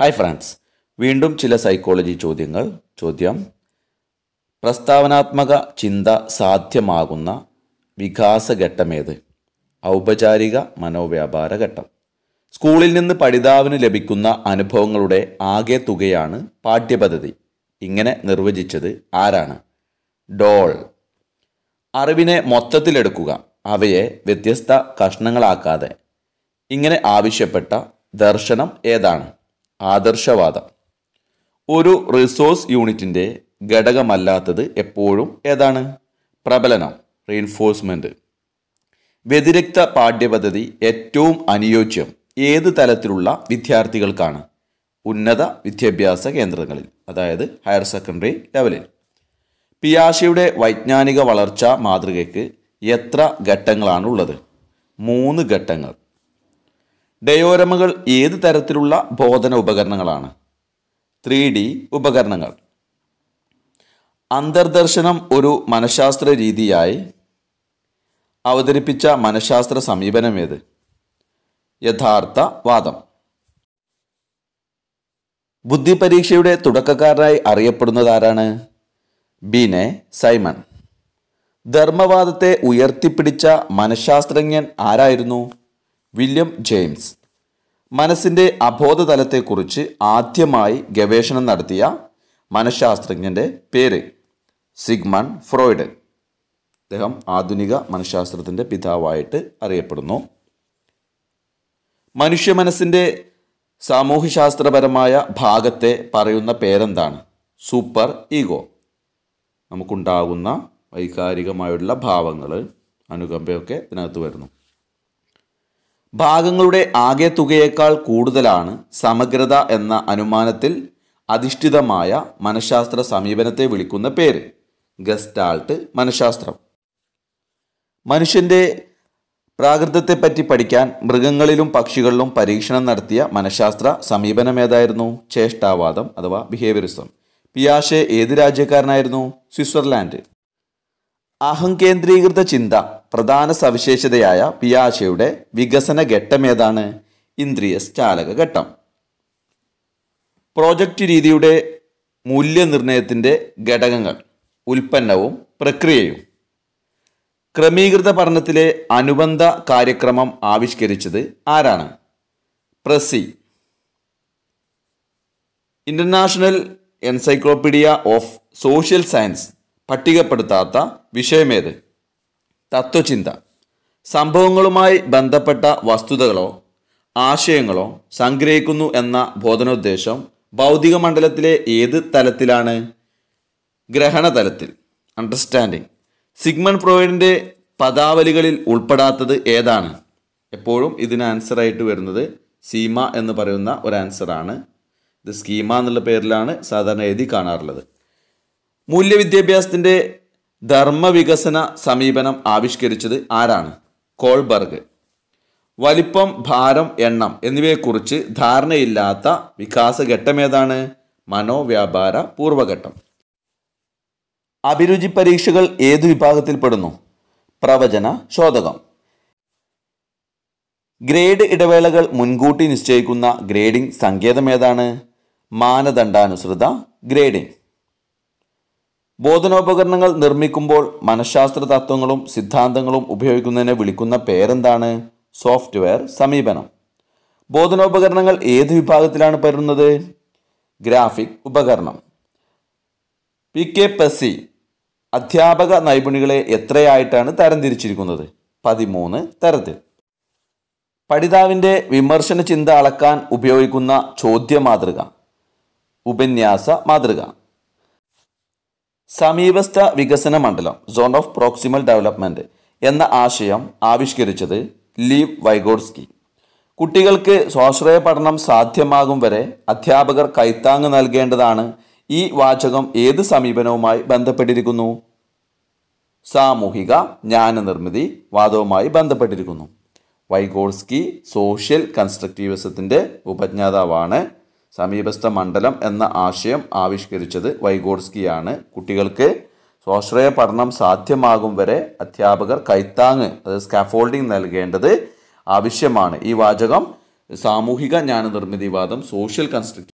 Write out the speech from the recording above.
hi friends വീണ്ടും ചില psychology ചോദ്യങ്ങൾ ചോദ്യം പ്രസ്താവനാത്മക ചിന്ത സാധ്യമാകുന്ന വികാസഘട്ടമേത് ഔപചാരിക മനോവ്യാപാര ഘട്ടം സ്കൂളിൽ നിന്ന് പഠിതാവിന് ലഭിക്കുന്ന അനുഭവങ്ങളുടെ ആകെ തുകയാണ് പാഠ്യപദ്ധതി ഇങ്ങനെ നിർവചിച്ചത് ആരാണ് ഡോൾ അറിവിനെ മൊത്തത്തിലെടുക്കുക അവയെ വ്യത്യസ്ത കഷ്ണങ്ങളാക്കാതെ ഇങ്ങനെ ആവശ്യപ്പെട്ട ദർശനം ഏതാണ് ആദർശവാദം ഒരു റിസോഴ്സ് യൂണിറ്റിൻ്റെ ഘടകമല്ലാത്തത് എപ്പോഴും ഏതാണ് പ്രബലനം റീൻഫോഴ്സ്മെൻറ്റ് വ്യതിരക്ത പാഠ്യപദ്ധതി ഏറ്റവും അനുയോജ്യം ഏത് തലത്തിലുള്ള വിദ്യാർത്ഥികൾക്കാണ് ഉന്നത വിദ്യാഭ്യാസ കേന്ദ്രങ്ങളിൽ അതായത് ഹയർ സെക്കൻഡറി ലെവലിൽ പിയാഷയുടെ വൈജ്ഞാനിക വളർച്ചാ മാതൃകയ്ക്ക് എത്ര ഘട്ടങ്ങളാണുള്ളത് മൂന്ന് ഘട്ടങ്ങൾ ഡയോരമകൾ ഏത് തരത്തിലുള്ള ബോധന ഉപകരണങ്ങളാണ് ത്രീ ഡി ഉപകരണങ്ങൾ അന്തർദർശനം ഒരു മനഃശാസ്ത്ര രീതിയായി അവതരിപ്പിച്ച മനഃശാസ്ത്ര സമീപനം ഏത് യഥാർത്ഥ വാദം ബുദ്ധി പരീക്ഷയുടെ തുടക്കക്കാരനായി അറിയപ്പെടുന്നത് ആരാണ് ബീനെ സൈമൺ ധർമ്മവാദത്തെ ഉയർത്തിപ്പിടിച്ച മനഃശാസ്ത്രജ്ഞൻ ആരായിരുന്നു വില്യം ജെയിംസ് മനസ്സിൻ്റെ അബോധതലത്തെക്കുറിച്ച് ആദ്യമായി ഗവേഷണം നടത്തിയ മനഃശാസ്ത്രജ്ഞൻ്റെ പേര് സിഗ്മൺ ഫ്രോയിഡ് അദ്ദേഹം ആധുനിക മനഃശാസ്ത്രത്തിൻ്റെ പിതാവായിട്ട് അറിയപ്പെടുന്നു മനുഷ്യ മനസ്സിൻ്റെ സാമൂഹ്യശാസ്ത്രപരമായ ഭാഗത്തെ പറയുന്ന പേരെന്താണ് സൂപ്പർ ഈഗോ നമുക്കുണ്ടാകുന്ന വൈകാരികമായുള്ള ഭാവങ്ങൾ അനുകമ്പയൊക്കെ ഇതിനകത്ത് വരുന്നു ഭാഗങ്ങളുടെ ആകെ തുകയേക്കാൾ കൂടുതലാണ് സമഗ്രത എന്ന അനുമാനത്തിൽ അധിഷ്ഠിതമായ മനഃശാസ്ത്ര സമീപനത്തെ വിളിക്കുന്ന പേര് ഗസ്റ്റാൾട്ട് മനഃശാസ്ത്രം മനുഷ്യൻ്റെ പ്രാകൃതത്തെപ്പറ്റി പഠിക്കാൻ മൃഗങ്ങളിലും പക്ഷികളിലും പരീക്ഷണം നടത്തിയ മനഃശാസ്ത്ര സമീപനം ഏതായിരുന്നു ചേഷ്ടാവാദം അഥവാ ബിഹേവിയറിസം പിയാഷെ ഏത് രാജ്യക്കാരനായിരുന്നു സ്വിറ്റ്സർലാൻഡ് അഹംകേന്ദ്രീകൃത ചിന്ത പ്രധാന സവിശേഷതയായ പിയാശയുടെ വികസന ഘട്ടമേതാണ് ഇന്ദ്രിയ ചാലക ഘട്ടം പ്രോജക്റ്റ് രീതിയുടെ മൂല്യനിർണ്ണയത്തിൻ്റെ ഘടകങ്ങൾ ഉൽപ്പന്നവും പ്രക്രിയയും ക്രമീകൃത പഠനത്തിലെ അനുബന്ധ കാര്യക്രമം ആവിഷ്കരിച്ചത് ആരാണ് പ്രസി international encyclopedia of social science പട്ടികപ്പെടുത്താത്ത വിഷയമേത് തത്വചിന്ത സംഭവങ്ങളുമായി ബന്ധപ്പെട്ട വസ്തുതകളോ ആശയങ്ങളോ സംഗ്രഹിക്കുന്നു എന്ന ബോധനോദ്ദേശം ഭൗതിക മണ്ഡലത്തിലെ ഏത് തലത്തിലാണ് ഗ്രഹണ തലത്തിൽ അണ്ടർസ്റ്റാൻഡിങ് സിഗ്മൺ പ്രോയിഡിൻ്റെ പദാവലികളിൽ ഉൾപ്പെടാത്തത് ഏതാണ് എപ്പോഴും ഇതിന് ആൻസറായിട്ട് വരുന്നത് സീമ എന്ന് പറയുന്ന ഒരു ആൻസറാണ് ഇത് സ്കീമ എന്നുള്ള പേരിലാണ് സാധാരണ എഴുതി കാണാറുള്ളത് മൂല്യവിദ്യാഭ്യാസത്തിൻ്റെ ധർമ്മവികസന സമീപനം ആവിഷ്കരിച്ചത് ആരാണ് കോൾബർഗ് വലിപ്പം ഭാരം എണ്ണം എന്നിവയെക്കുറിച്ച് ധാരണയില്ലാത്ത ഏതാണ് മനോവ്യാപാര പൂർവഘട്ടം അഭിരുചി പരീക്ഷകൾ ഏതു വിഭാഗത്തിൽപ്പെടുന്നു പ്രവചന ശോധകം ഗ്രേഡ് ഇടവേളകൾ മുൻകൂട്ടി നിശ്ചയിക്കുന്ന ഗ്രേഡിംഗ് സങ്കേതം ഏതാണ് മാനദണ്ഡാനുസൃത ഗ്രേഡിംഗ് ബോധനോപകരണങ്ങൾ നിർമ്മിക്കുമ്പോൾ മനഃശാസ്ത്ര തത്വങ്ങളും സിദ്ധാന്തങ്ങളും ഉപയോഗിക്കുന്നതിനെ വിളിക്കുന്ന പേരെന്താണ് സോഫ്റ്റ്വെയർ സമീപനം ബോധനോപകരണങ്ങൾ ഏത് വിഭാഗത്തിലാണ് പരുന്നത് ഗ്രാഫിക് ഉപകരണം പി കെ പെസി അധ്യാപക നൈപുണികളെ എത്രയായിട്ടാണ് തരംതിരിച്ചിരിക്കുന്നത് പതിമൂന്ന് തരത്തിൽ പഠിതാവിൻ്റെ വിമർശന ചിന്ത അളക്കാൻ ഉപയോഗിക്കുന്ന ചോദ്യ മാതൃക ഉപന്യാസ മാതൃക സമീപസ്ഥ വികസന മണ്ഡലം സോൺ ഓഫ് പ്രോക്സിമൽ ഡെവലപ്മെൻറ്റ് എന്ന ആശയം ആവിഷ്കരിച്ചത് ലീവ് വൈഗോഡ്സ്കി കുട്ടികൾക്ക് സ്വാശ്രയ പഠനം സാധ്യമാകും വരെ അധ്യാപകർ കൈത്താങ് നൽകേണ്ടതാണ് ഈ വാചകം ഏത് സമീപനവുമായി ബന്ധപ്പെട്ടിരിക്കുന്നു സാമൂഹിക ജ്ഞാനനിർമ്മിതി വാദവുമായി ബന്ധപ്പെട്ടിരിക്കുന്നു വൈഗോൾസ്കി സോഷ്യൽ കൺസ്ട്രക്റ്റീവിസത്തിൻ്റെ ഉപജ്ഞാതാവാണ് സമീപസ്ഥ മണ്ഡലം എന്ന ആശയം ആവിഷ്കരിച്ചത് വൈഗോഡ്സ്കിയാണ് കുട്ടികൾക്ക് സ്വാശ്രയ പഠനം സാധ്യമാകും വരെ അധ്യാപകർ കൈത്താങ് അത് സ്കാഫോൾഡിംഗ് നൽകേണ്ടത് ആവശ്യമാണ് ഈ വാചകം സാമൂഹിക ജ്ഞാന നിർമ്മിതിവാദം സോഷ്യൽ കൺസ്ട്രക്റ്റ്